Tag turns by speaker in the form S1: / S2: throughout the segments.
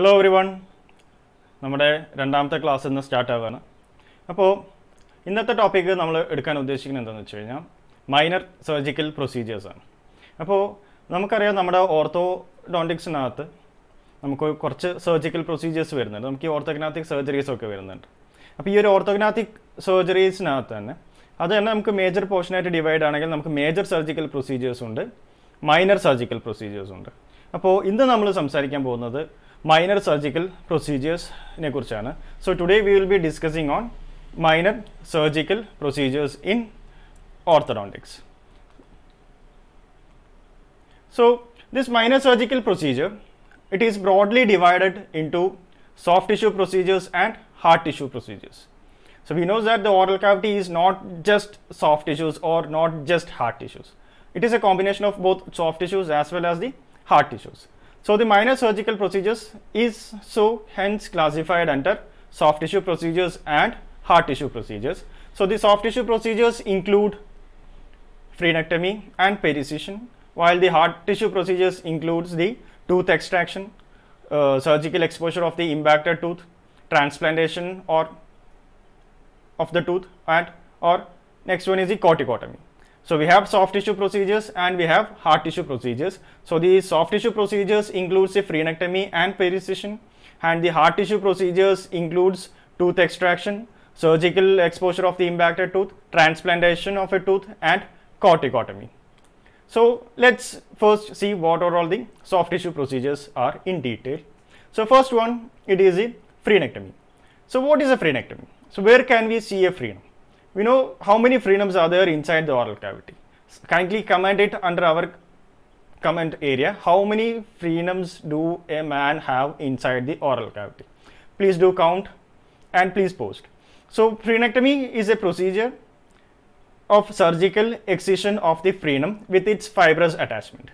S1: Hello every one നമ്മുടെ രണ്ടാമത്തെ class ഇന്ന് സ്റ്റാർട്ട് ആവുകയാണ് അപ്പോൾ ഇന്നത്തെ ടോപ്പിക്ക് നമ്മൾ എടുക്കാൻ ഉദ്ദേശിക്കുന്നത് എന്താണെന്ന് വെച്ച് കഴിഞ്ഞാൽ മൈനർ സർജിക്കൽ പ്രൊസീജിയേഴ്സാണ് അപ്പോൾ നമുക്കറിയാം നമ്മുടെ ഓർത്തോഡോണ്ടിക്സിനകത്ത് നമുക്ക് കുറച്ച് സർജിക്കൽ പ്രൊസീജിയേഴ്സ് വരുന്നുണ്ട് നമുക്ക് ഈ ഓർത്തോഗ്നാത്തിക് സർജറീസ് ഒക്കെ വരുന്നുണ്ട് അപ്പോൾ ഈ ഒരു ഓർത്തോഗ്നാത്തിക് സർജറീസിനകത്ത് തന്നെ അത് തന്നെ നമുക്ക് മേജർ പോർഷനായിട്ട് ഡിവൈഡ് ആണെങ്കിൽ നമുക്ക് മേജർ സർജിക്കൽ പ്രൊസീജിയേഴ്സ് ഉണ്ട് മൈനർ സർജിക്കൽ പ്രൊസീജിയേഴ്സ് ഉണ്ട് അപ്പോൾ ഇന്ന് നമ്മൾ സംസാരിക്കാൻ പോകുന്നത് minor surgical procedures ne kurichana. So today we will be discussing on minor surgical procedures in orthodontics. So this minor surgical procedure, it is broadly divided into soft tissue procedures and hard tissue procedures. So we know that the oral cavity is not just soft tissues or not just hard tissues. It is a combination of both soft tissues as well as the hard tissues. So the minor surgical procedures is so hence classified under soft tissue procedures and hard tissue procedures. So the soft tissue procedures include frenectomy and pericision while the hard tissue procedures includes the tooth extraction, uh, surgical exposure of the impacted tooth, transplantation or of the tooth and or next one is the corticotomy. So we have soft tissue procedures and we have hard tissue procedures. So the soft tissue procedures includes a phrenectomy and pericision and the hard tissue procedures includes tooth extraction, surgical exposure of the impacted tooth, transplantation of a tooth and corticotomy. So let's first see what are all the soft tissue procedures are in detail. So first one, it is a phrenectomy. So what is a phrenectomy? So where can we see a phrenum? we know how many freedoms are there inside the oral cavity. Kindly comment it under our comment area. How many freedoms do a man have inside the oral cavity? Please do count and please post. So frenectomy is a procedure of surgical excision of the frenum with its fibrous attachment.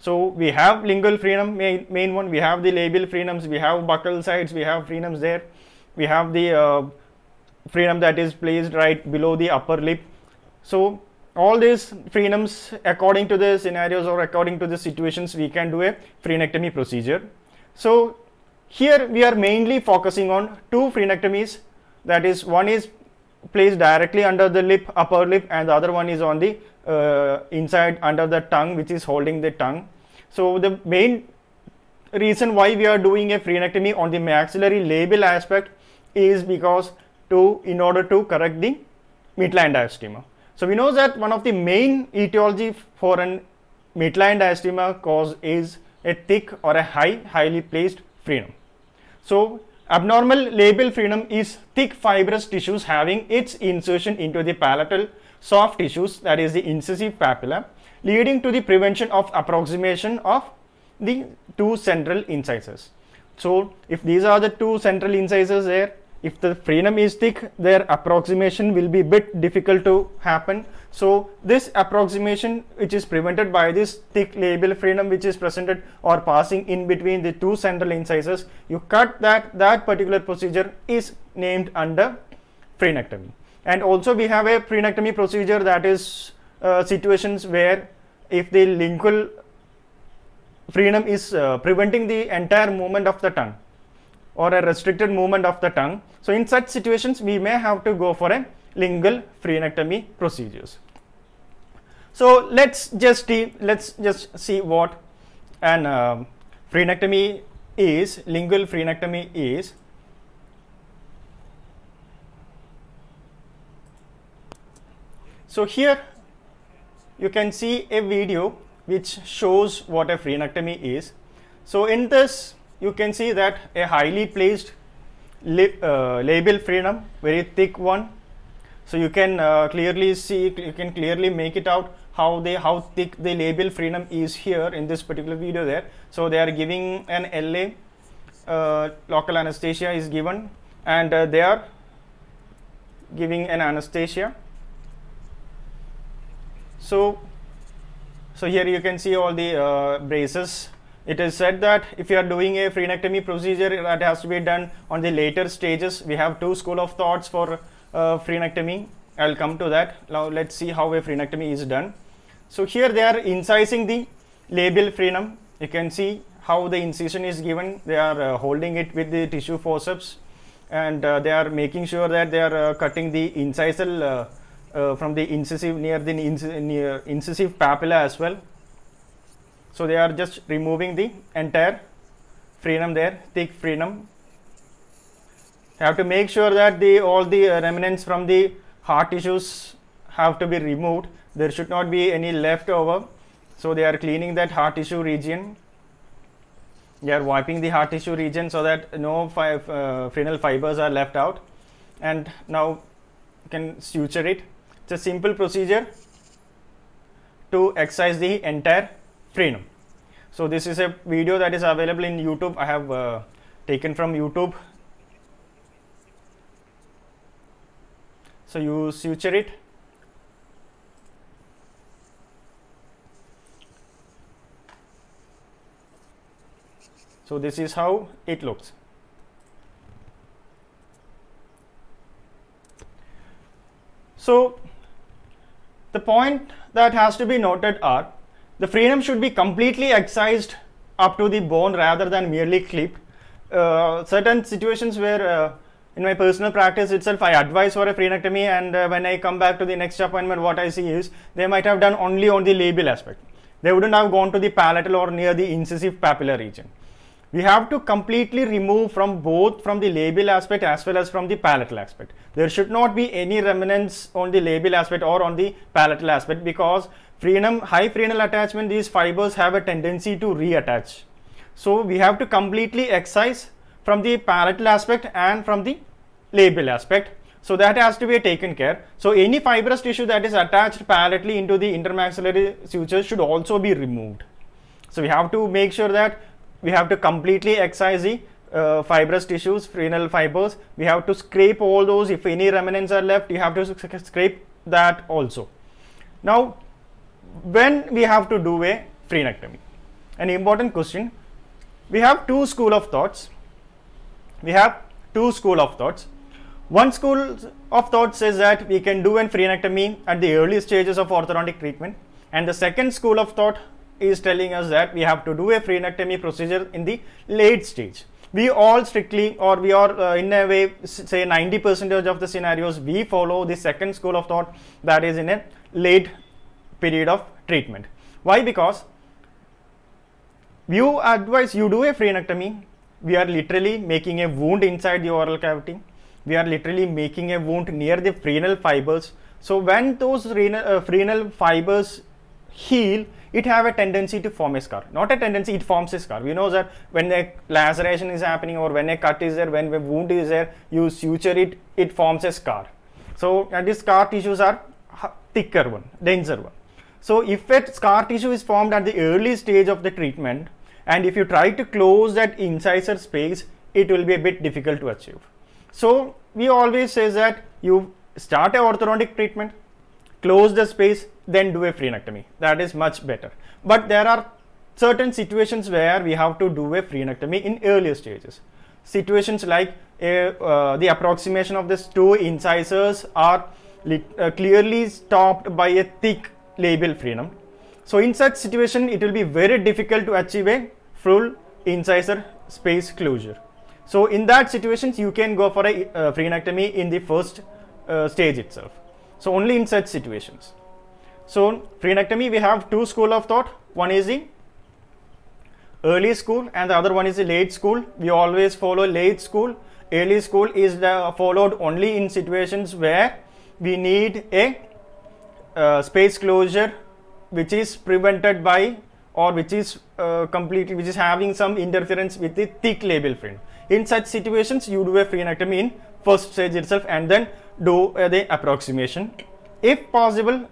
S1: So we have lingual frenum, main, main one, we have the labial frenums, we have buccal sides, we have frenums there, we have the uh, frenum that is placed right below the upper lip. So all these frenums according to the scenarios or according to the situations we can do a frenectomy procedure. So here we are mainly focusing on two frenectomies that is one is placed directly under the lip upper lip and the other one is on the uh, inside under the tongue which is holding the tongue. So the main reason why we are doing a frenectomy on the maxillary label aspect is because to in order to correct the midline diastema. So we know that one of the main etiology for an midline diastema cause is a thick or a high highly placed frenum. So abnormal labial frenum is thick fibrous tissues having its insertion into the palatal soft tissues that is the incisive papilla leading to the prevention of approximation of the two central incisors. So if these are the two central incisors there if the freedom is thick their approximation will be bit difficult to happen so this approximation which is prevented by this thick label freedom which is presented or passing in between the two central incisors you cut that that particular procedure is named under frenectomy and also we have a frenectomy procedure that is uh, situations where if the lingual frenum is uh, preventing the entire movement of the tongue or a restricted movement of the tongue. So in such situations, we may have to go for a lingual frenectomy procedures. So let's just see, let's just see what an uh, um, frenectomy is, lingual frenectomy is. So here you can see a video which shows what a frenectomy is. So in this you can see that a highly placed uh, label freedom very thick one so you can uh, clearly see you can clearly make it out how they how thick the label freedom is here in this particular video there so they are giving an LA uh, local anesthesia is given and uh, they are giving an anesthesia so so here you can see all the uh, braces it is said that if you are doing a frenectomy procedure that has to be done on the later stages we have two school of thoughts for uh, frenectomy i'll come to that now let's see how a frenectomy is done so here they are incising the labial frenum you can see how the incision is given they are uh, holding it with the tissue forceps and uh, they are making sure that they are uh, cutting the incisal uh, uh, from the incisive near the near incisive papilla as well so they are just removing the entire frenum there thick frenum you have to make sure that the all the uh, remnants from the heart tissues have to be removed there should not be any left over so they are cleaning that heart tissue region they are wiping the heart tissue region so that no fi uh, frenal fibers are left out and now you can suture it it's a simple procedure to excise the entire so this is a video that is available in YouTube. I have uh, taken from YouTube. So you suture it. So this is how it looks. So the point that has to be noted are the freedom should be completely excised up to the bone rather than merely clipped. Uh, certain situations where uh, in my personal practice itself I advise for a frenectomy and uh, when I come back to the next appointment what I see is they might have done only on the labial aspect. They wouldn't have gone to the palatal or near the incisive papilla region we have to completely remove from both from the label aspect as well as from the palatal aspect. There should not be any remnants on the label aspect or on the palatal aspect because frenum, high frenal attachment, these fibers have a tendency to reattach. So we have to completely excise from the palatal aspect and from the label aspect. So that has to be taken care. So any fibrous tissue that is attached palatally into the intermaxillary suture should also be removed. So we have to make sure that we have to completely excise the uh, fibrous tissues, renal fibers. We have to scrape all those. If any remnants are left, you have to scrape that also. Now, when we have to do a phrenectomy, An important question. We have two school of thoughts. We have two school of thoughts. One school of thought says that we can do an phrenectomy at the early stages of orthodontic treatment. And the second school of thought is telling us that we have to do a frenectomy procedure in the late stage. We all strictly or we are uh, in a way say 90 percentage of the scenarios we follow the second school of thought that is in a late period of treatment. Why? Because you advise you do a frenectomy we are literally making a wound inside the oral cavity we are literally making a wound near the frenal fibers so when those renal, uh, fibers Heal, it have a tendency to form a scar. Not a tendency, it forms a scar. We know that when a laceration is happening or when a cut is there, when a wound is there, you suture it, it forms a scar. So and these scar tissues are thicker one, denser one. So if a scar tissue is formed at the early stage of the treatment, and if you try to close that incisor space, it will be a bit difficult to achieve. So we always say that you start a orthodontic treatment, close the space, then do a frenectomy. That is much better. But there are certain situations where we have to do a frenectomy in earlier stages. Situations like uh, the approximation of these two incisors are uh, clearly stopped by a thick labial frenum. So in such situation, it will be very difficult to achieve a full incisor space closure. So in that situations, you can go for a uh, frenectomy in the first uh, stage itself. So only in such situations. So frenectomy, we have two school of thought. One is the early school and the other one is the late school. We always follow late school. Early school is the followed only in situations where we need a uh, space closure which is prevented by or which is uh, completely which is having some interference with the thick label frame. In such situations, you do a frenectomy in first stage itself and then do uh, the approximation. If possible,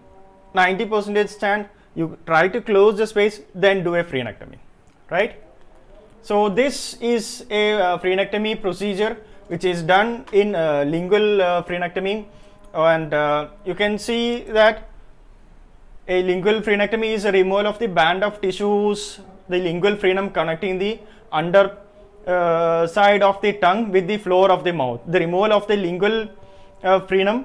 S1: 90% stand, you try to close the space, then do a frenectomy, right? So this is a uh, frenectomy procedure which is done in uh, lingual uh, frenectomy and uh, you can see that a lingual frenectomy is a removal of the band of tissues, the lingual frenum connecting the under uh, side of the tongue with the floor of the mouth. The removal of the lingual frenum uh,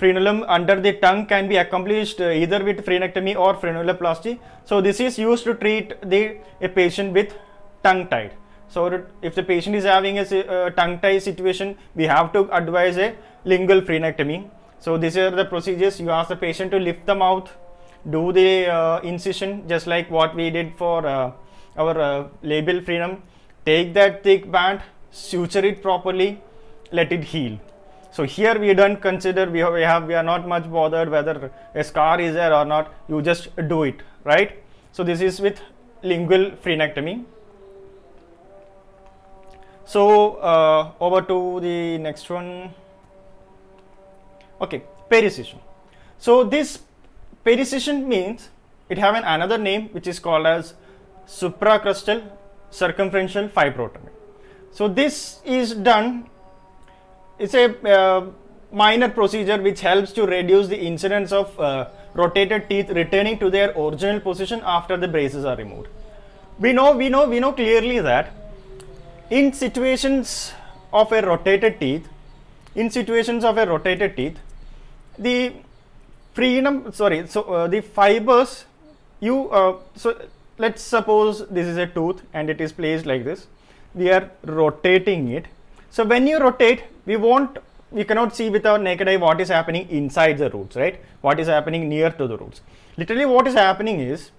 S1: frenulum under the tongue can be accomplished uh, either with frenectomy or frenuloplasty. So this is used to treat the a patient with tongue tied. So if the patient is having a uh, tongue tie situation, we have to advise a lingual frenectomy. So these are the procedures. You ask the patient to lift the mouth, do the uh, incision just like what we did for uh, our uh, labial frenum. Take that thick band, suture it properly, let it heal so here we don't consider we have, we have we are not much bothered whether a scar is there or not you just do it right so this is with lingual frenectomy so uh, over to the next one okay pericision so this pericision means it have an another name which is called as supracrustal circumferential fibrotomy so this is done it's a uh, minor procedure which helps to reduce the incidence of uh, rotated teeth returning to their original position after the braces are removed. We know, we know, we know clearly that in situations of a rotated teeth, in situations of a rotated teeth, the freedom, sorry, so uh, the fibers, you, uh, so let's suppose this is a tooth and it is placed like this. We are rotating it so when you rotate, we won't, we cannot see with our naked eye what is happening inside the roots, right? What is happening near to the roots. Literally what is happening is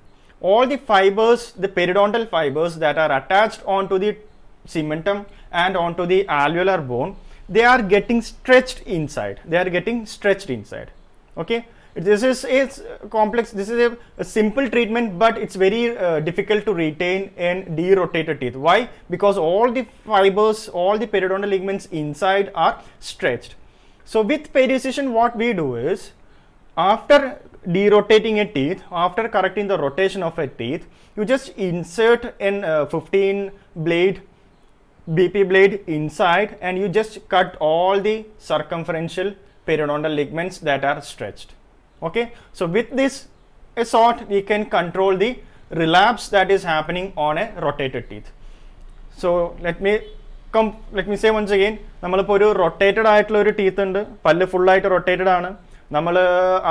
S1: all the fibers, the periodontal fibers that are attached onto the cementum and onto the alveolar bone, they are getting stretched inside. They are getting stretched inside. Okay this is it's complex this is a, a simple treatment but it's very uh, difficult to retain and derotate a teeth why because all the fibers all the periodontal ligaments inside are stretched so with periodization what we do is after derotating a teeth after correcting the rotation of a teeth you just insert an uh, 15 blade bp blade inside and you just cut all the circumferential periodontal ligaments that are stretched okay so with this sort we can control the relapse that is happening on a rotated teeth so let me come let me say once again നമ്മളിപ്പോൾ ഒരു rotated ആയിട്ടുള്ള ഒരു teeth ഉണ്ട് പല്ല് ഫുള്ളായിട്ട് rotated ആണ് നമ്മൾ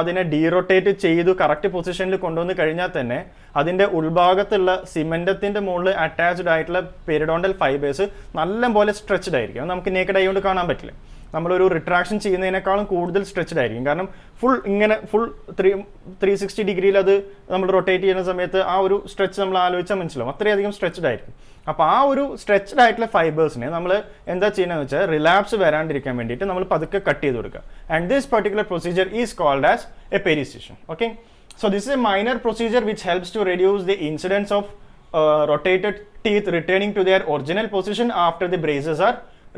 S1: അതിനെ ഡീറൊട്ടേറ്റ് ചെയ്തു കറക്റ്റ് പൊസിഷനിൽ കൊണ്ടുവന്ന് കഴിഞ്ഞാൽ തന്നെ അതിൻ്റെ ഉൾഭാഗത്തുള്ള സിമെൻറ്റത്തിൻ്റെ മുകളിൽ അറ്റാച്ച്ഡ് ആയിട്ടുള്ള പെരിഡോണ്ടൽ ഫൈബേഴ്സ് നല്ല പോലെ സ്ട്രെച്ച്ഡ് ആയിരിക്കും നമുക്ക് നേക്കഡ് ആയതുകൊണ്ട് കാണാൻ പറ്റില്ല നമ്മളൊരു റിട്രാക്ഷൻ ചെയ്യുന്നതിനേക്കാളും കൂടുതൽ സ്ട്രെച്ച്ഡ് ആയിരിക്കും കാരണം ഫുൾ ഇങ്ങനെ ഫുൾ ത്രീ ത്രീ സിക്സ്റ്റി ഡിഗ്രിയിൽ അത് നമ്മൾ റൊട്ടേറ്റ് ചെയ്യുന്ന സമയത്ത് ആ ഒരു സ്ട്രെച്ച് നമ്മൾ ആലോചിച്ചാൽ മനസ്സിലാവും അത്രയധികം സ്ട്രെച്ച്ഡ് ആയിരിക്കും അപ്പോൾ ആ ഒരു സ്ട്രെച്ച്ഡ് ആയിട്ടുള്ള ഫൈബേഴ്സിനെ നമ്മൾ എന്താ ചെയ്യുന്നത് വെച്ചാൽ റിലാപ്സ് വരാണ്ടിരിക്കാൻ വേണ്ടിയിട്ട് നമ്മൾ പതുക്കെ കട്ട് ചെയ്ത് കൊടുക്കുക and this particular procedure is called as a pericision okay so this is a minor procedure which helps to reduce the incidence of rotated teeth returning to their original position after the braces are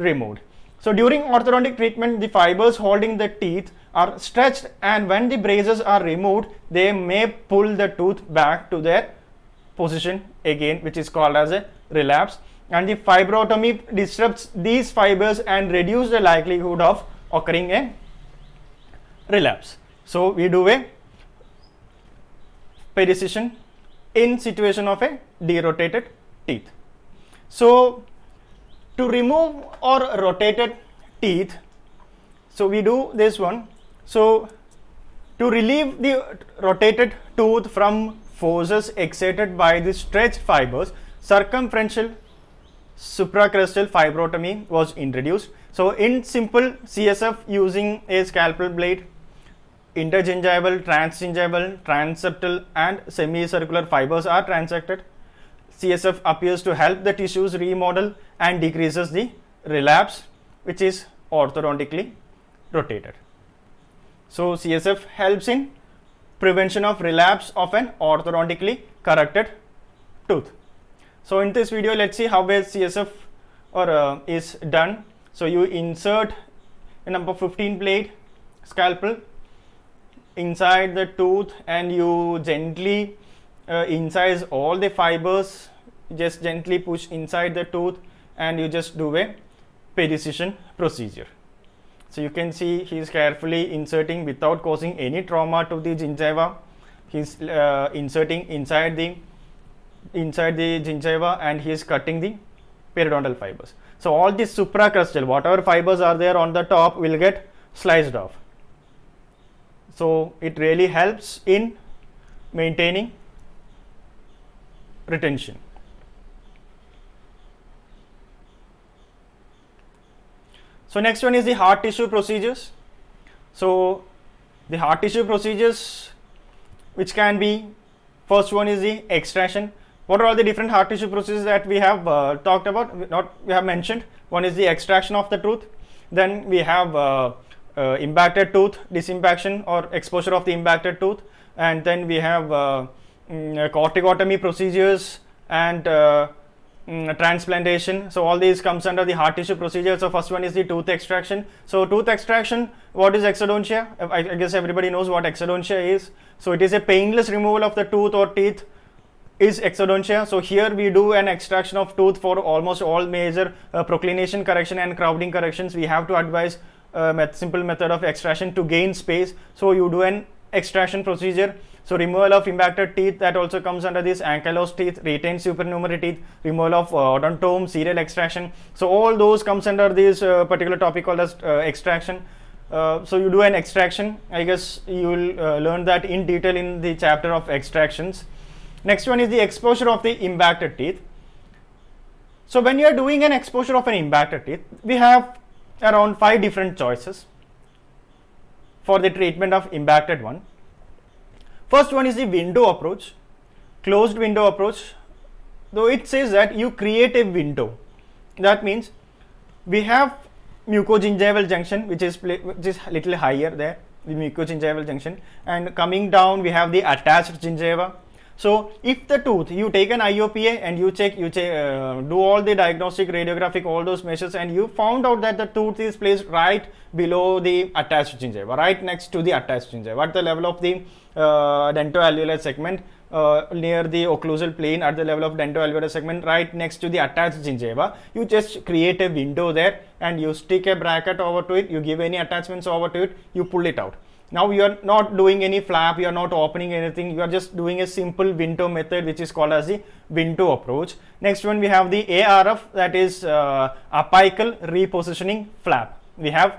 S1: removed So during orthodontic treatment, the fibers holding the teeth are stretched and when the braces are removed, they may pull the tooth back to their position again, which is called as a relapse. And the fibrotomy disrupts these fibers and reduces the likelihood of occurring a relapse. So we do a pericision in situation of a derotated teeth. So to remove or rotated teeth so we do this one so to relieve the rotated tooth from forces exerted by the stretched fibers circumferential supracrustal fibrotomy was introduced so in simple csf using a scalpel blade intergingival transgingival transeptal and semicircular fibers are transected CSF appears to help the tissues remodel and decreases the relapse which is orthodontically rotated. So, CSF helps in prevention of relapse of an orthodontically corrected tooth. So, in this video let us see how a CSF or uh, is done. So, you insert a number 15 blade scalpel inside the tooth and you gently uh, all the fibers just gently push inside the tooth and you just do a pericision procedure so you can see he is carefully inserting without causing any trauma to the gingiva he is uh, inserting inside the inside the gingiva and he is cutting the periodontal fibers so all the supracrustal whatever fibers are there on the top will get sliced off so it really helps in maintaining retention. So next one is the heart tissue procedures. So the heart tissue procedures which can be first one is the extraction. What are all the different heart tissue procedures that we have uh, talked about? Not we have mentioned. One is the extraction of the tooth. Then we have uh, uh, impacted tooth disimpaction or exposure of the impacted tooth and then we have uh, Mm, uh, corticotomy procedures and uh, mm, transplantation. So all these comes under the heart tissue procedure. So first one is the tooth extraction. So tooth extraction, what is exodontia? Uh, I, I guess everybody knows what exodontia is. So it is a painless removal of the tooth or teeth is exodontia. So here we do an extraction of tooth for almost all major uh, proclination correction and crowding corrections. We have to advise a uh, met simple method of extraction to gain space. So you do an extraction procedure so removal of impacted teeth that also comes under this ankylosed teeth, retained supernumerary teeth, removal of uh, odontome, serial extraction. So all those comes under this uh, particular topic called as uh, extraction. Uh, so you do an extraction. I guess you will uh, learn that in detail in the chapter of extractions. Next one is the exposure of the impacted teeth. So when you are doing an exposure of an impacted teeth, we have around five different choices for the treatment of impacted one. First one is the window approach, closed window approach. Though it says that you create a window. That means we have mucogingival junction, which is which is little higher there, the mucogingival junction, and coming down we have the attached gingiva, so if the tooth, you take an IOPA and you check, you check, uh, do all the diagnostic, radiographic, all those measures and you found out that the tooth is placed right below the attached gingiva, right next to the attached gingiva at the level of the uh, dentoalveolar segment uh, near the occlusal plane at the level of dentoalveolar segment right next to the attached gingiva. You just create a window there and you stick a bracket over to it, you give any attachments over to it, you pull it out now you are not doing any flap you are not opening anything you are just doing a simple window method which is called as the window approach next one we have the arf that is uh, apical repositioning flap we have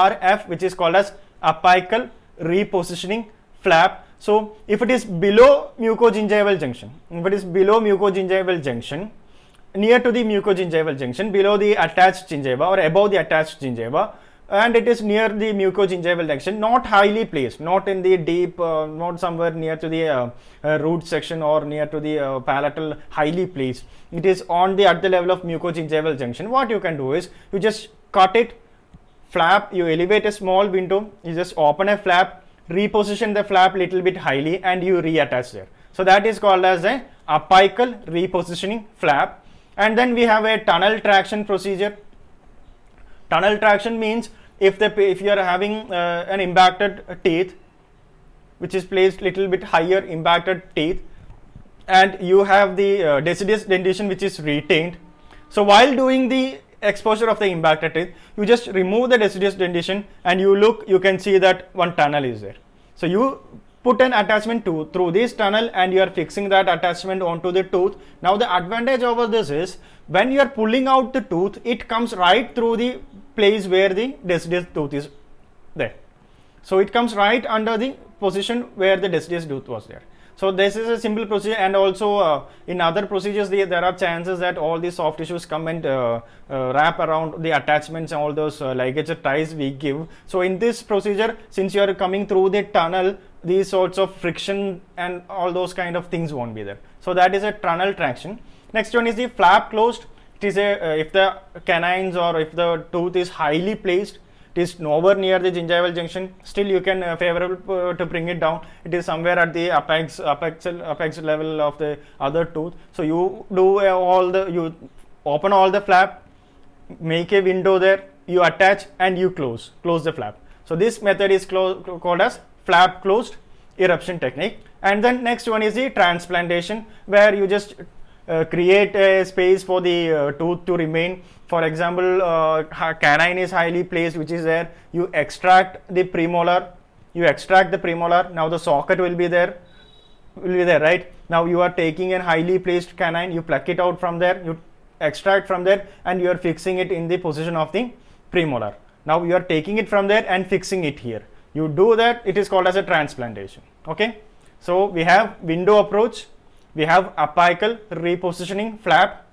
S1: arf which is called as apical repositioning flap so if it is below mucogingival junction if it is below mucogingival junction near to the mucogingival junction below the attached gingiva or above the attached gingiva and it is near the mucogingival junction not highly placed not in the deep uh, not somewhere near to the uh, uh, root section or near to the uh, palatal highly placed it is on the at the level of mucogingival junction what you can do is you just cut it flap you elevate a small window you just open a flap reposition the flap little bit highly and you reattach there so that is called as a apical repositioning flap and then we have a tunnel traction procedure tunnel traction means if the if you are having uh, an impacted teeth which is placed little bit higher impacted teeth and you have the uh, deciduous dentition which is retained so while doing the exposure of the impacted teeth you just remove the deciduous dentition and you look you can see that one tunnel is there so you put an attachment to through this tunnel and you are fixing that attachment onto the tooth now the advantage over this is when you are pulling out the tooth it comes right through the place where the deciduous tooth is there. So it comes right under the position where the deciduous tooth was there. So this is a simple procedure and also uh, in other procedures the, there are chances that all the soft tissues come and uh, uh, wrap around the attachments and all those uh, ligature ties we give. So in this procedure since you are coming through the tunnel these sorts of friction and all those kind of things won't be there. So that is a tunnel traction. Next one is the flap closed it is a uh, if the canines or if the tooth is highly placed it is nowhere near the gingival junction still you can uh, favorable uh, to bring it down it is somewhere at the apex apex apex level of the other tooth so you do uh, all the you open all the flap make a window there you attach and you close close the flap so this method is called as flap closed eruption technique and then next one is the transplantation where you just uh, create a space for the uh, tooth to remain. For example, uh, canine is highly placed, which is there. You extract the premolar, you extract the premolar. Now the socket will be there, will be there, right? Now you are taking a highly placed canine, you pluck it out from there, you extract from there, and you are fixing it in the position of the premolar. Now you are taking it from there and fixing it here. You do that, it is called as a transplantation. Okay. So we have window approach, we have apical repositioning flap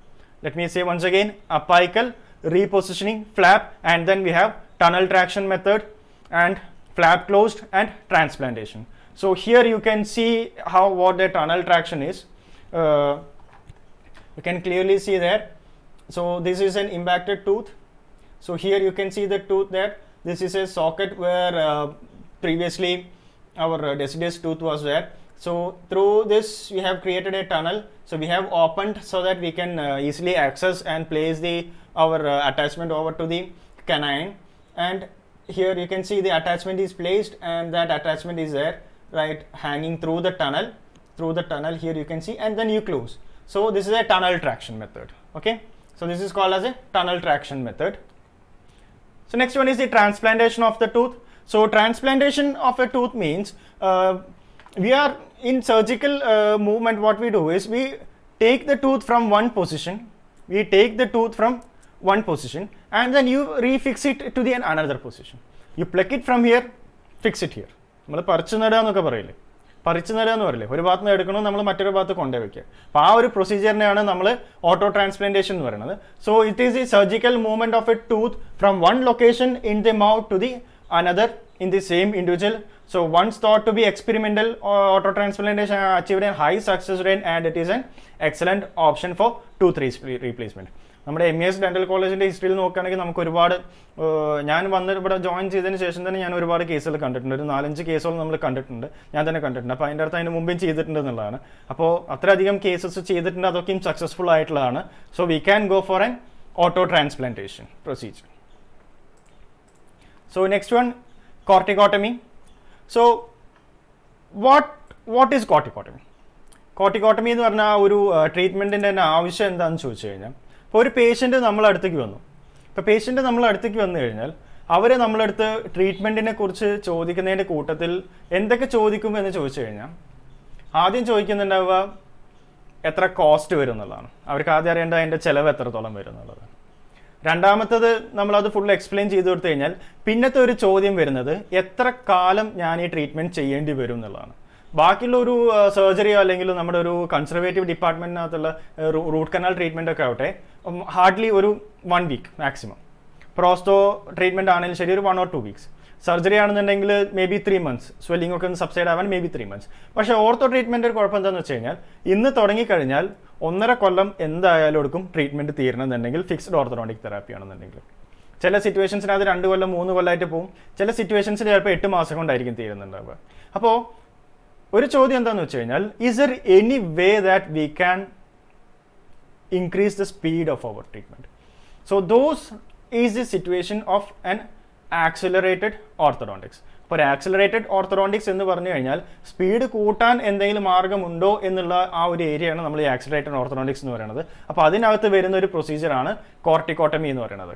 S1: let me say once again apical repositioning flap and then we have tunnel traction method and flap closed and transplantation so here you can see how what the tunnel traction is uh, you can clearly see there so this is an impacted tooth so here you can see the tooth there this is a socket where uh, previously our uh, deciduous tooth was there so through this, we have created a tunnel. So we have opened so that we can uh, easily access and place the our uh, attachment over to the canine. And here you can see the attachment is placed and that attachment is there, right, hanging through the tunnel, through the tunnel here you can see, and then you close. So this is a tunnel traction method, okay? So this is called as a tunnel traction method. So next one is the transplantation of the tooth. So transplantation of a tooth means uh, we are in surgical uh, movement what we do is we take the tooth from one position we take the tooth from one position and then you refix it to the another position you pluck it from here fix it here നമ്മൾ പറിച്ചു നടുക എന്നൊക്കെ പറയില്ലേ പറിച്ചു നടുക എന്ന് പറയില്ലേ ഒരു ഭാഗത്ത് നിന്ന് എടുക്കണോ നമ്മൾ മറ്റൊരു ഭാഗത്ത് കൊണ്ടുപോയി വയ്ക്കുക അപ്പോൾ ആ ഒരു പ്രൊസീജിയറിനെയാണ് നമ്മൾ ഓട്ടോ ട്രാൻസ്പ്ലാന്റേഷൻ എന്ന് പറയുന്നത് so it is the surgical movement of a tooth from one location in the mouth to the another in the same individual So once thought to be experimental uh, auto transplantation achieved a high success rate and it is an excellent option for tooth replacement. നമ്മുടെ M S dental കോളേജിൻ്റെ ഹിസ്റ്ററിയിൽ നോക്കുകയാണെങ്കിൽ നമുക്ക് ഒരുപാട് ഞാൻ വന്ന് ഇവിടെ join ചെയ്തതിന് ശേഷം തന്നെ ഞാൻ ഒരുപാട് കേസുകൾ കണ്ടിട്ടുണ്ട് ഒരു നാലഞ്ച് കേസുകൾ നമ്മൾ കണ്ടിട്ടുണ്ട് ഞാൻ തന്നെ കണ്ടിട്ടുണ്ട് അപ്പോൾ അതിൻ്റെ അർത്ഥം അതിന് മുമ്പേയും ചെയ്തിട്ടുണ്ട് എന്നുള്ളതാണ് അപ്പോൾ അത്രയധികം കേസസ് ചെയ്തിട്ടുണ്ട് അതൊക്കെയും സക്സസ്ഫുൾ ആയിട്ടുള്ളതാണ് so we can go for an auto transplantation procedure so next one corticotomy so what what is corticotomy corticotomy എന്ന് പറഞ്ഞാൽ ഒരു ട്രീറ്റ്മെൻറ്റിൻ്റെ തന്നെ ആവശ്യം എന്താണെന്ന് ചോദിച്ചു കഴിഞ്ഞാൽ ഇപ്പോൾ ഒരു പേഷ്യൻ്റ് നമ്മളടുത്തേക്ക് വന്നു ഇപ്പോൾ പേഷ്യൻ്റ് നമ്മളടുത്തേക്ക് വന്നു കഴിഞ്ഞാൽ അവരെ നമ്മളടുത്ത് ട്രീറ്റ്മെൻറ്റിനെ കുറിച്ച് ചോദിക്കുന്നതിൻ്റെ കൂട്ടത്തിൽ എന്തൊക്കെ ചോദിക്കും എന്ന് ചോദിച്ചു കഴിഞ്ഞാൽ ആദ്യം ചോദിക്കുന്നുണ്ടാവുക എത്ര കോസ്റ്റ് വരും എന്നുള്ളതാണ് അവർക്ക് ആദ്യം അറിയേണ്ട അതിൻ്റെ ചിലവ് എത്രത്തോളം വരും എന്നുള്ളത് രണ്ടാമത്തത് നമ്മളത് ഫുൾ എക്സ്പ്ലെയിൻ ചെയ്തു കൊടുത്തു കഴിഞ്ഞാൽ പിന്നത്തെ ഒരു ചോദ്യം വരുന്നത് എത്ര കാലം ഞാൻ ഈ ട്രീറ്റ്മെൻറ്റ് ചെയ്യേണ്ടി വരും എന്നുള്ളതാണ് ബാക്കിയുള്ള ഒരു സർജറിയോ അല്ലെങ്കിൽ നമ്മുടെ ഒരു കൺസർവേറ്റീവ് ഡിപ്പാർട്ട്മെൻറ്റിനകത്തുള്ള റൂട്ട് കനാൽ ട്രീറ്റ്മെൻ്റ് ഒക്കെ ആവട്ടെ ഹാർഡ്ലി ഒരു one week maximum prostho treatment ആണെങ്കിലും ശരി ഒരു one or two weeks surgery ആണെന്നുണ്ടെങ്കിൽ maybe three months swelling ഒക്കെ ഒന്ന് സബ്സൈഡ് ആവാൻ മേ ബി ത്രീ മന്ത്സ് പക്ഷേ ഓർത്തോ ട്രീറ്റ്മെൻറ്റ് കുഴപ്പം എന്താണെന്ന് വെച്ച് കഴിഞ്ഞാൽ ഇന്ന് തുടങ്ങിക്കഴിഞ്ഞാൽ ഒന്നര കൊല്ലം എന്തായാലും എടുക്കും ട്രീറ്റ്മെൻറ്റ് തീരണമെന്നുണ്ടെങ്കിൽ ഫിക്സ്ഡ് ഓർത്തോഡോണ്ടിക് തെറാപ്പി ആണെന്നുണ്ടെങ്കിൽ ചില സിറ്റുവേഷൻസിന് അത് രണ്ട് കൊല്ലം മൂന്ന് കൊല്ലമായിട്ട് പോകും ചില സിറ്റുവേഷൻസിൽ ചിലപ്പോൾ എട്ട് മാസം കൊണ്ടായിരിക്കും തീരുന്നുണ്ടാവുക അപ്പോൾ ഒരു ചോദ്യം എന്താണെന്ന് വെച്ച് കഴിഞ്ഞാൽ is there any way that we can increase the speed of our treatment so those is the situation of an accelerated orthodontics അപ്പോൾ ഒരു ആക്സിലറേറ്റഡ് ഓർത്തഡോണ്ടിക്സ് എന്ന് പറഞ്ഞു കഴിഞ്ഞാൽ സ്പീഡ് കൂട്ടാൻ എന്തെങ്കിലും മാർഗമുണ്ടോ എന്നുള്ള ആ ഒരു ഏരിയയാണ് നമ്മൾ ഈ ആക്സിലറേറ്റഡ് ഓർത്തഡോണ്ടിക്സ് എന്ന് പറയുന്നത് അപ്പോൾ അതിനകത്ത് വരുന്ന ഒരു പ്രൊസീജിയറാണ് കോർട്ടിക്കോട്ടമി എന്ന് പറയുന്നത്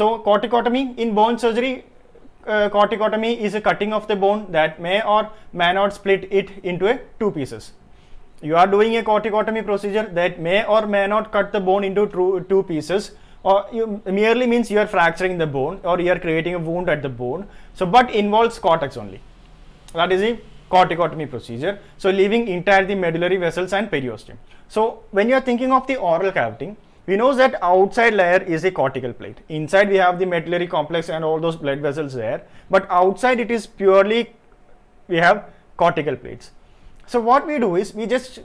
S1: so corticotomy in bone surgery corticotomy is a cutting of the bone that may or may not split it into a two pieces you are doing a corticotomy procedure that may or may not cut the bone into two pieces or you merely means you are fracturing the bone or you are creating a wound at the bone. So, but involves cortex only. That is the corticotomy procedure. So, leaving entire the medullary vessels and periosteum. So, when you are thinking of the oral cavity, we know that outside layer is a cortical plate. Inside we have the medullary complex and all those blood vessels there, but outside it is purely we have cortical plates. So, what we do is we just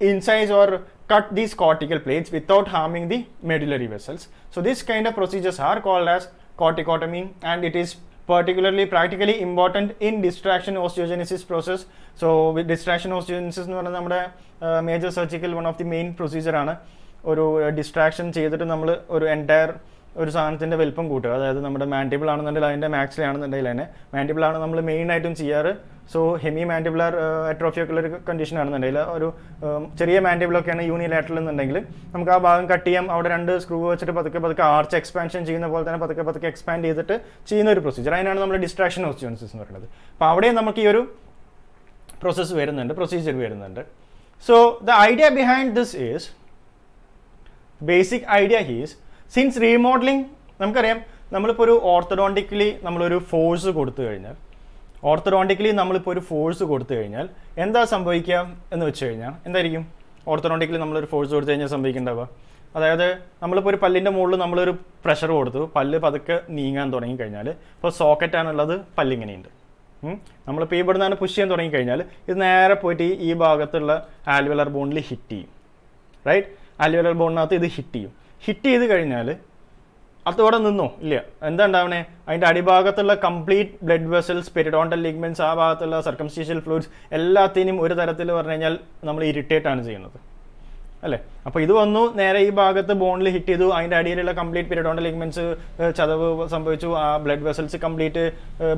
S1: incise or cut these cortical plates without harming the medullary vessels. So this kind of procedures are called as corticotomy and it is particularly practically important in distraction osteogenesis process. So with distraction osteogenesis എന്ന് പറഞ്ഞാൽ നമ്മുടെ major surgical one of the main പ്രൊസീജിയറാണ് distraction distraction ചെയ്തിട്ട് നമ്മൾ ഒരു entire ഒരു സാധനത്തിൻ്റെ വലിപ്പം കൂട്ടുക അതായത് നമ്മുടെ മാൻഡിബിൾ ആണെന്നുണ്ടെങ്കിൽ അതിൻ്റെ മാക്സിൽ ആണെന്നുണ്ടെങ്കിൽ തന്നെ മാൻറ്റിബിൾ ആണ് നമ്മൾ മെയിൻ ആയിട്ടും ചെയ്യാറ് സോ ഹെമി മാൻഡിബിളർ അട്രോഫി ഒക്കെ ഉള്ളൊരു കണ്ടീഷൻ ആണെന്നുണ്ടെങ്കിൽ ഒരു ചെറിയ മാൻറ്റിബിളൊക്കെയാണ് യൂണിലാറ്ററിൽ എന്നുണ്ടെങ്കിൽ നമുക്ക് ആ ഭാഗം കട്ട് ചെയ്യാം അവിടെ രണ്ട് സ്ക്രൂ വെച്ചിട്ട് പതുക്കെ പതുക്കെ ആർച്ച് എക്സ്പാൻഷൻ ചെയ്യുന്ന പോലെ തന്നെ പതുക്കെ പതുക്കെ എക്സ്പാൻഡ് ചെയ്തിട്ട് ചെയ്യുന്ന ഒരു പ്രൊസീജിയർ അതിനാണ് നമ്മൾ ഡിസ്ട്രാക്ഷൻ ഓസ്റ്റിയോൺസിസ് എന്ന് പറയുന്നത് അപ്പോൾ അവിടെയും നമുക്ക് ഈ ഒരു പ്രോസസ്സ് വരുന്നുണ്ട് പ്രൊസീജിയർ വരുന്നുണ്ട് so the idea behind this is basic idea he's since remodeling നമുക്കറിയാം നമ്മളിപ്പോൾ ഒരു ഓർത്തഡോണ്ടിക്കലി നമ്മളൊരു ഫോഴ്സ് കൊടുത്തു കഴിഞ്ഞാൽ ഓർത്തഡോണ്ടിക്കലി നമ്മളിപ്പോൾ ഒരു ഫോഴ്സ് കൊടുത്തു കഴിഞ്ഞാൽ എന്താ സംഭവിക്കുക എന്ന് വെച്ച് കഴിഞ്ഞാൽ എന്തായിരിക്കും ഓർത്തഡോണ്ടിക്കലി നമ്മളൊരു ഫോഴ്സ് കൊടുത്തു കഴിഞ്ഞാൽ സംഭവിക്കേണ്ടാവുക അതായത് നമ്മളിപ്പോൾ ഒരു പല്ലിൻ്റെ മുകളിൽ നമ്മളൊരു പ്രഷർ കൊടുത്തു പല്ല് പതുക്കെ നീങ്ങാൻ തുടങ്ങി കഴിഞ്ഞാൽ ഇപ്പോൾ സോക്കറ്റാണുള്ളത് പല്ലിങ്ങനെയുണ്ട് നമ്മളിപ്പോൾ ഇവിടെ നിന്നാണ് പുഷ് ചെയ്യാൻ തുടങ്ങി കഴിഞ്ഞാൽ ഇത് നേരെ പോയിട്ട് ഈ ഭാഗത്തുള്ള ആൽവലർ ബോണിൽ ഹിറ്റ് ചെയ്യും റൈറ്റ് ആൽവലർ ബോണിനകത്ത് ഇത് ഹിറ്റ് ചെയ്യും ഹിറ്റ് ചെയ്ത് കഴിഞ്ഞാൽ അതോടെ നിന്നോ ഇല്ല എന്താ ഉണ്ടാവണേ അതിൻ്റെ അടിഭാഗത്തുള്ള complete blood vessels periodontal ligaments ആ ഭാഗത്തുള്ള സർക്കംസ്റ്റീഷ്യൽ ഫ്ലൂയിഡ്സ് എല്ലാത്തിനും ഒരു തരത്തിൽ പറഞ്ഞു കഴിഞ്ഞാൽ നമ്മൾ ഇറിറ്റേറ്റ് ആണ് ചെയ്യുന്നത് അല്ലേ അപ്പോൾ ഇത് വന്നു നേരെ ഈ ഭാഗത്ത് ബോണിൽ ഹിറ്റ് ചെയ്തു അതിൻ്റെ അടിയിലുള്ള കംപ്ലീറ്റ് പെരിഡോണ്ടൽ ലിഗ്മെൻസ് ചതവ് സംഭവിച്ചു ആ ബ്ലഡ് വെസൽസ് കംപ്ലീറ്റ്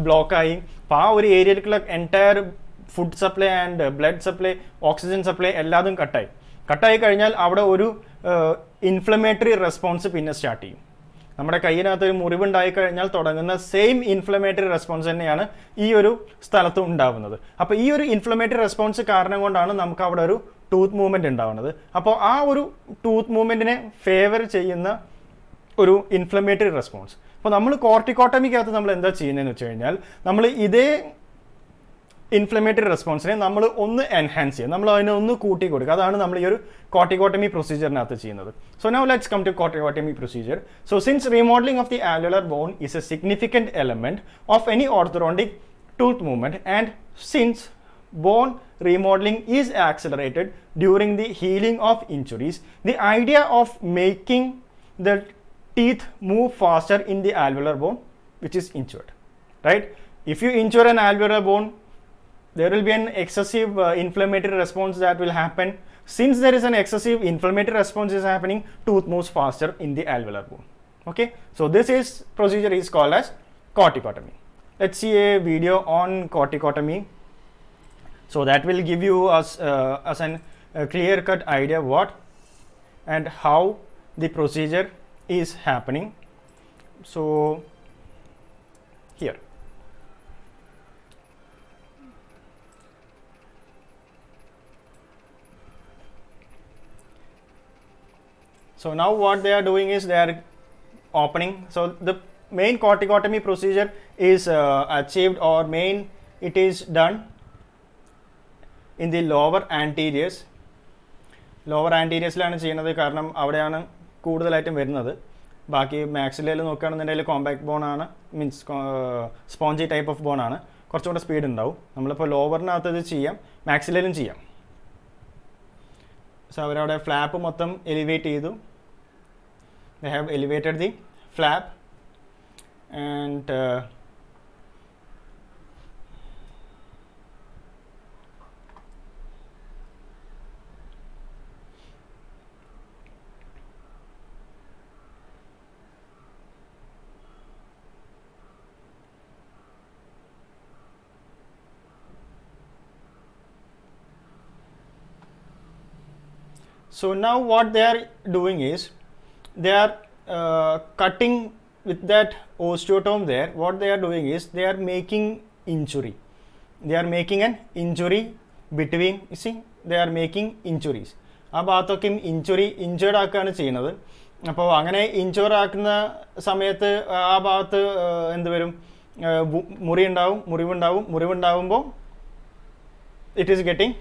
S1: ബ്ലോക്കായി അപ്പം ആ ഒരു ഏരിയയിലേക്കുള്ള entire food supply and blood supply oxygen supply എല്ലാതും കട്ടായി കട്ടായി കഴിഞ്ഞാൽ അവിടെ ഒരു ഇൻഫ്ലമേറ്ററി റെസ്പോൺസ് പിന്നെ സ്റ്റാർട്ട് ചെയ്യും നമ്മുടെ കയ്യിനകത്ത് ഒരു മുറിവുണ്ടായി കഴിഞ്ഞാൽ തുടങ്ങുന്ന സെയിം ഇൻഫ്ലമേറ്ററി റെസ്പോൺസ് തന്നെയാണ് ഈ ഒരു സ്ഥലത്തും ഉണ്ടാവുന്നത് അപ്പോൾ ഈ ഒരു ഇൻഫ്ലമേറ്ററി റെസ്പോൺസ് കാരണം കൊണ്ടാണ് നമുക്ക് അവിടെ ഒരു ടൂത്ത് മൂവ്മെൻ്റ് ഉണ്ടാവുന്നത് അപ്പോൾ ആ ഒരു ടൂത്ത് മൂവ്മെൻറ്റിനെ ഫേവർ ചെയ്യുന്ന ഒരു ഇൻഫ്ലമേറ്ററി റെസ്പോൺസ് അപ്പോൾ നമ്മൾ കോർട്ടിക്കോട്ടമിക്കകത്ത് നമ്മൾ എന്താ ചെയ്യുന്നതെന്ന് വെച്ച് കഴിഞ്ഞാൽ നമ്മൾ ഇതേ ഇൻഫ്ലമേറ്ററി റെസ്പോൺസിനെ നമ്മൾ ഒന്ന് എൻഹാൻസ് ചെയ്യുക നമ്മൾ അതിനെ ഒന്ന് കൂട്ടി കൊടുക്കുക അതാണ് നമ്മൾ ഈ ഒരു കോട്ടിക്കോട്ടമി പ്രൊസീജിയറിനകത്ത് ചെയ്യുന്നത് so now let's come to corticotomy procedure so since remodeling of the alveolar bone is a significant element of any orthodontic tooth movement and since bone remodeling is accelerated during the healing of injuries the idea of making the teeth move faster in the alveolar bone which is injured right if you injure an alveolar bone there will be an excessive uh, inflammatory response that will happen. Since there is an excessive inflammatory response is happening, tooth moves faster in the alveolar bone. Okay, so this is procedure is called as corticotomy. Let's see a video on corticotomy. So that will give you us uh, as an a clear-cut idea what and how the procedure is happening. So So now what they are doing is they are opening. So the main corticotomy procedure is uh, achieved or main it is done in the lower anteriors. Lower ആൻറ്റീരിയസിലാണ് ചെയ്യുന്നത് കാരണം അവിടെയാണ് കൂടുതലായിട്ടും വരുന്നത് ബാക്കി മാക്സിലയിൽ നോക്കുകയാണെന്നുണ്ടെങ്കിൽ compact ബോണാണ് മീൻസ് സ്പോഞ്ചി ടൈപ്പ് ഓഫ് ബോണാണ് കുറച്ചുകൂടെ സ്പീഡ് ഉണ്ടാവും നമ്മളിപ്പോൾ ലോവറിനകത്ത് ഇത് ചെയ്യാം മാക്സിലയിലും ചെയ്യാം സോ അവരവിടെ ഫ്ലാപ്പ് മൊത്തം എലിവേറ്റ് ചെയ്തു they have elevated the flap and uh, So now what they are doing is they are uh, cutting with that osteotome there what they are doing is they are making injury they are making an injury between you see they are making injuries ആ ഭാഗത്തൊക്കെയും injury injured ആക്കുകയാണ് ചെയ്യുന്നത് അപ്പോൾ അങ്ങനെ ഇഞ്ചോർ ആക്കുന്ന സമയത്ത് ആ ഭാഗത്ത് എന്ത് വരും മുറി ഉണ്ടാവും മുറിവുണ്ടാവും മുറിവുണ്ടാവുമ്പോൾ it is getting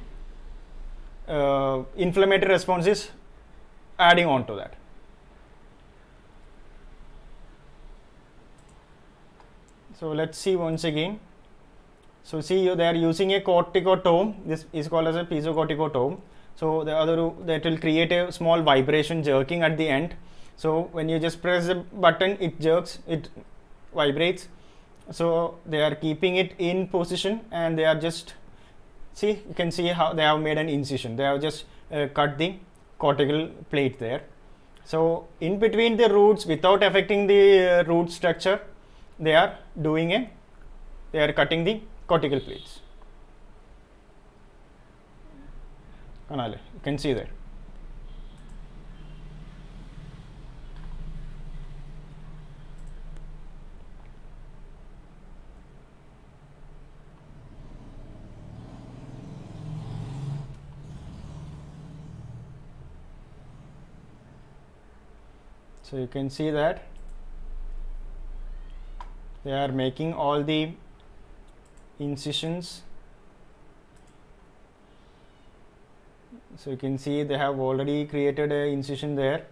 S1: inflammatory response is adding on to that So let's see once again. So see you, they are using a corticotome. This is called as a piezocorticotome. So the other that will create a small vibration jerking at the end. So when you just press the button, it jerks, it vibrates. So they are keeping it in position and they are just see you can see how they have made an incision. They have just uh, cut the cortical plate there. So in between the roots without affecting the uh, root structure, they are doing a they are cutting the cortical plates canale you can see there So you can see that they are making all the incisions so you can see they have already created a incision there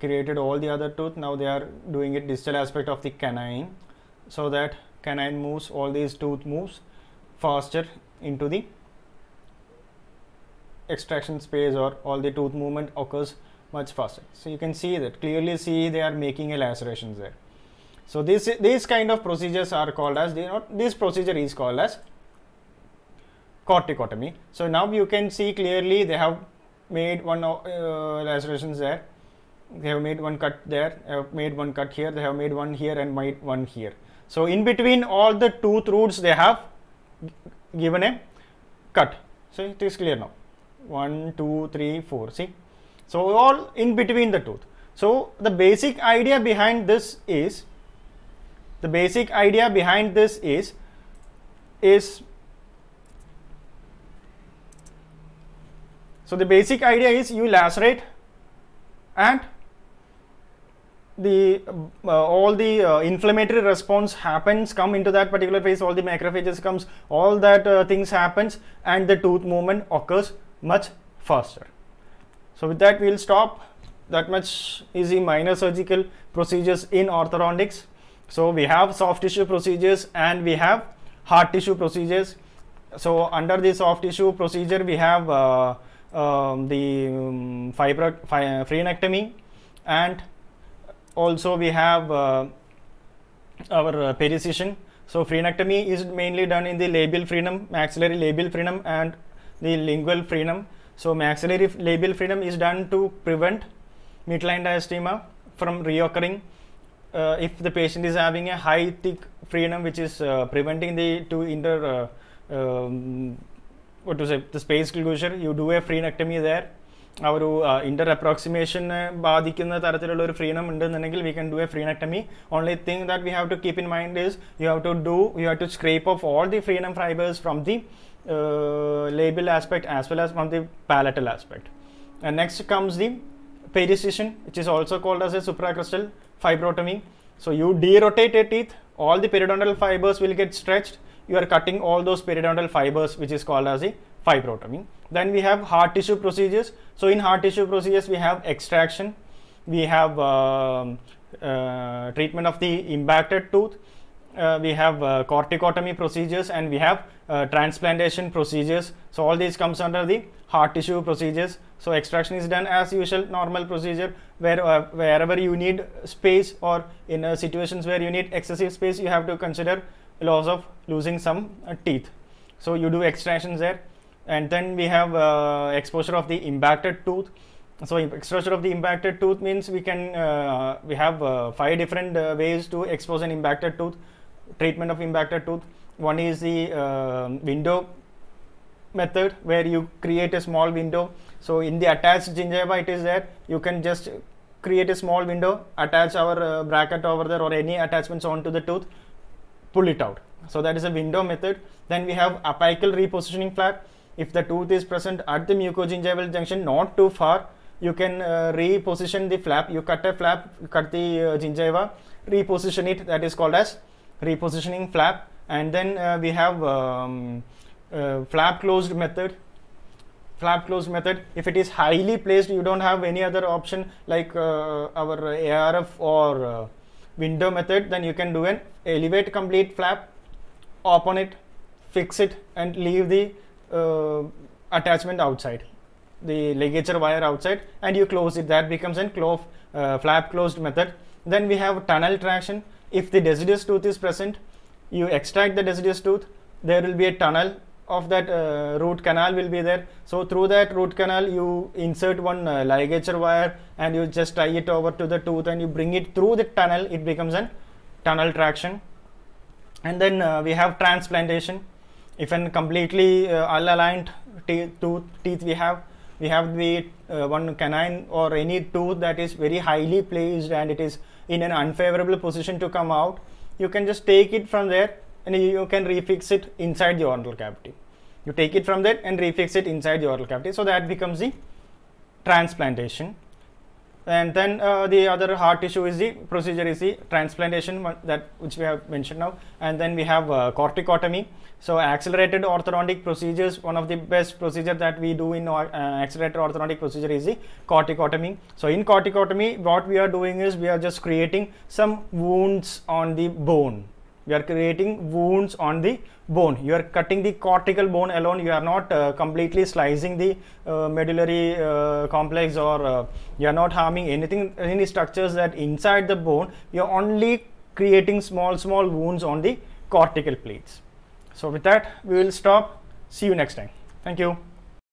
S1: created all the other tooth now they are doing it distal aspect of the canine so that canine moves all these tooth moves faster into the extraction space or all the tooth movement occurs much faster so you can see that clearly see they are making a laceration there so this these kind of procedures are called as you know, this procedure is called as corticotomy. So now you can see clearly they have made one uh, lacerations there. They have made one cut there, they have made one cut here, they have made one here and made one here. So in between all the tooth roots they have given a cut. So it is clear now. One, two, three, four. See? So all in between the tooth. So the basic idea behind this is the basic idea behind this is is so the basic idea is you lacerate and the uh, all the uh, inflammatory response happens come into that particular phase all the macrophages comes all that uh, things happens and the tooth movement occurs much faster so with that we'll stop that much easy minor surgical procedures in orthodontics so we have soft tissue procedures and we have hard tissue procedures. So under the soft tissue procedure, we have uh, um, the um, fibro fi frenectomy uh, and also we have uh, our uh, pericission. So frenectomy is mainly done in the labial frenum, maxillary labial frenum and the lingual frenum. So maxillary labial frenum is done to prevent midline diastema from reoccurring uh, if the patient is having a high thick frenum which is uh, preventing the to inter uh, um, what to say the space closure you do a frenectomy there our uh, inter approximation freedom we can do a frenectomy only thing that we have to keep in mind is you have to do you have to scrape off all the freedom fibers from the labial aspect as well as from the palatal aspect and next comes the pericision which is also called as a supracrustal fibrotomy. So you derotate a teeth, all the periodontal fibers will get stretched. You are cutting all those periodontal fibers, which is called as a fibrotomy. Then we have heart tissue procedures. So in heart tissue procedures, we have extraction, we have uh, uh, treatment of the impacted tooth, uh, we have uh, corticotomy procedures, and we have uh, transplantation procedures. So all these comes under the heart tissue procedures. So extraction is done as usual normal procedure where uh, wherever you need space or in uh, situations where you need excessive space you have to consider loss of losing some uh, teeth. So you do extractions there and then we have uh, exposure of the impacted tooth. So exposure of the impacted tooth means we can uh, we have uh, five different ways to expose an impacted tooth treatment of impacted tooth. One is the window method where you create a small window so in the attached gingiva, it is there, you can just create a small window, attach our uh, bracket over there or any attachments onto the tooth, pull it out. So that is a window method. Then we have apical repositioning flap. If the tooth is present at the mucogingival junction, not too far, you can uh, reposition the flap. You cut a flap, cut the uh, gingiva, reposition it. That is called as repositioning flap. And then uh, we have um, uh, flap closed method flap closed method if it is highly placed you don't have any other option like uh, our arf or uh, window method then you can do an elevate complete flap open it fix it and leave the uh, attachment outside the ligature wire outside and you close it that becomes an uh, flap closed method then we have tunnel traction if the deciduous tooth is present you extract the deciduous tooth there will be a tunnel of that uh, root canal will be there. So through that root canal, you insert one uh, ligature wire and you just tie it over to the tooth and you bring it through the tunnel. It becomes an tunnel traction. And then uh, we have transplantation. If an completely uh, unaligned tooth teeth we have, we have the uh, one canine or any tooth that is very highly placed and it is in an unfavorable position to come out. You can just take it from there and you can refix it inside the oral cavity. You take it from that and refix it inside the oral cavity. So that becomes the transplantation. And then uh, the other heart tissue is the procedure is the transplantation that which we have mentioned now. And then we have uh, corticotomy. So accelerated orthodontic procedures, one of the best procedure that we do in uh, accelerated orthodontic procedure is the corticotomy. So in corticotomy, what we are doing is we are just creating some wounds on the bone you are creating wounds on the bone you are cutting the cortical bone alone you are not uh, completely slicing the uh, medullary uh, complex or uh, you are not harming anything any structures that inside the bone you are only creating small small wounds on the cortical plates so with that we will stop see you next time thank you